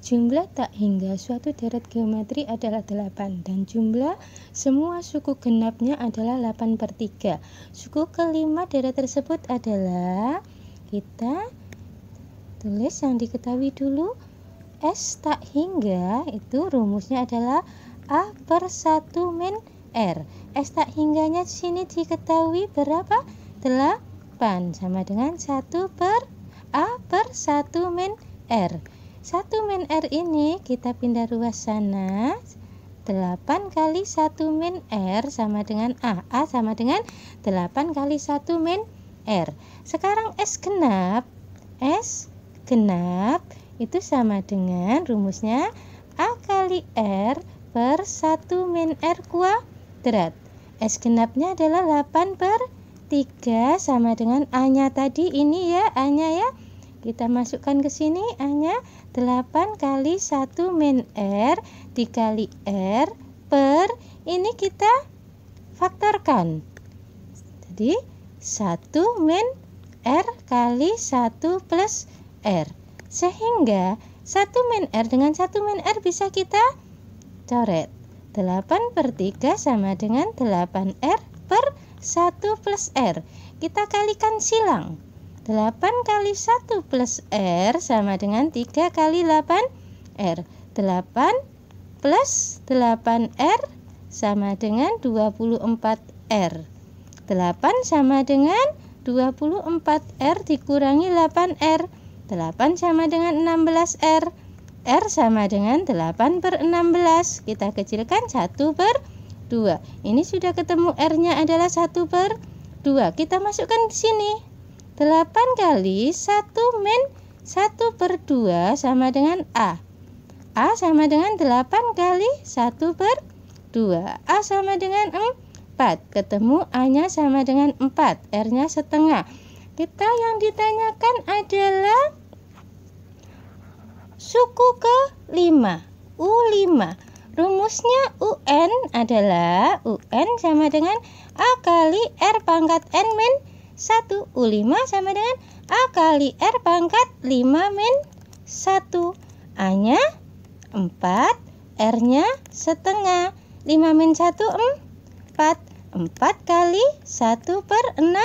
Jumlah tak hingga suatu deret geometri adalah 8 dan jumlah semua suku genapnya adalah 8 per 3. Suku kelima deret tersebut adalah kita tulis yang diketahui dulu S tak hingga itu rumusnya adalah A per 1 min R. S tak hingganya sini diketahui berapa? 8 sama dengan 1 per A per 1 min R. 1 min R ini kita pindah ruas sana 8 kali 1 min R sama dengan A A sama dengan 8 kali 1 min R Sekarang S genap S genap itu sama dengan rumusnya A kali R per 1 min R kuadrat S genapnya adalah 8 per 3 sama dengan A nya tadi ini ya A nya ya kita masukkan ke sini hanya 8 kali 1 min R dikali R per ini kita faktorkan. Jadi 1 min R kali 1 plus R. Sehingga 1 min R dengan 1 min R bisa kita coret. 8 per 3 sama dengan 8R per 1 plus R. Kita kalikan silang. 8 kali 1 plus R sama dengan 3 kali 8 R 8 plus 8 R sama dengan 24 R 8 sama dengan 24 R dikurangi 8 R 8 sama dengan 16 R R sama dengan 8 per 16 Kita kecilkan 1 per 2 Ini sudah ketemu R nya adalah 1 per 2 Kita masukkan di sini 8 kali 1 min 1 per 2 sama dengan A. A sama dengan 8 kali 1 per 2. A sama dengan 4. Ketemu A-nya sama dengan 4. R-nya setengah. Kita yang ditanyakan adalah suku ke-5. U5. Rumusnya UN adalah UN sama dengan A kali R pangkat N min 1. U5 sama dengan A kali R pangkat 5 min 1. A-nya 4, R-nya setengah. 5 min 1, 4. 4 kali 1 per 16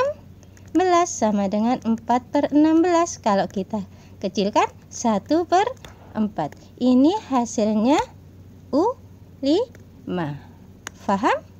sama dengan 4 per 16. Kalau kita kecilkan 1 per 4. Ini hasilnya U5. Faham?